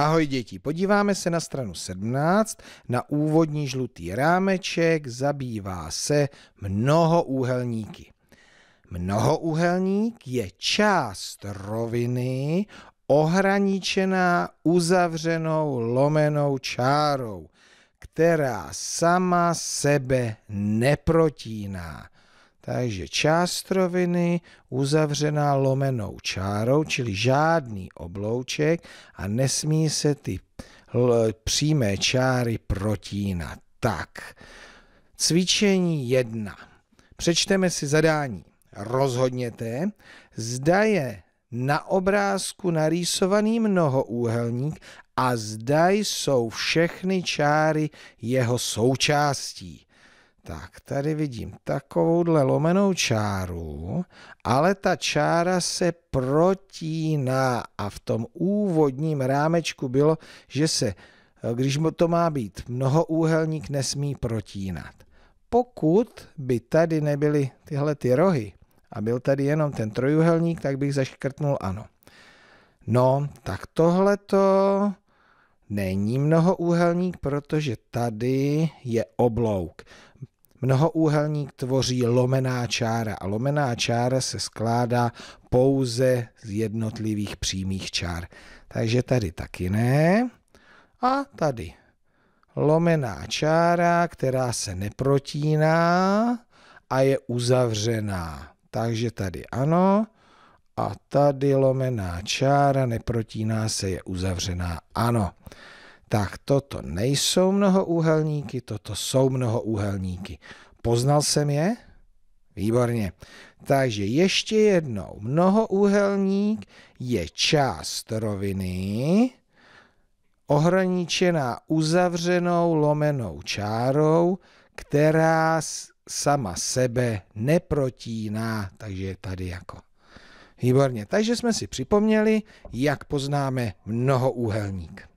Ahoj děti, podíváme se na stranu 17. Na úvodní žlutý rámeček zabývá se mnohoúhelníky. Mnohoúhelník je část roviny ohraničená uzavřenou lomenou čárou, která sama sebe neprotíná. Takže část roviny uzavřená lomenou čárou, čili žádný oblouček a nesmí se ty přímé čáry protínat. Tak, cvičení jedna. Přečteme si zadání. Rozhodněte, zda je na obrázku narýsovaný mnohoúhelník a zda jsou všechny čáry jeho součástí. Tak tady vidím takovouhle lomenou čáru, ale ta čára se protíná a v tom úvodním rámečku bylo, že se, když to má být mnohoúhelník, nesmí protínat. Pokud by tady nebyly tyhle ty rohy a byl tady jenom ten trojuhelník, tak bych zaškrtnul ano. No, tak tohle to není mnohoúhelník, protože tady je oblouk. Mnohoúhelník tvoří lomená čára a lomená čára se skládá pouze z jednotlivých přímých čár. Takže tady taky ne. A tady lomená čára, která se neprotíná a je uzavřená. Takže tady ano. A tady lomená čára, neprotíná se, je uzavřená. Ano tak toto nejsou mnohoúhelníky, toto jsou mnohoúhelníky. Poznal jsem je? Výborně. Takže ještě jednou. Mnohoúhelník je část roviny ohraničená uzavřenou lomenou čárou, která sama sebe neprotíná, takže je tady jako. Výborně, takže jsme si připomněli, jak poznáme mnohoúhelník.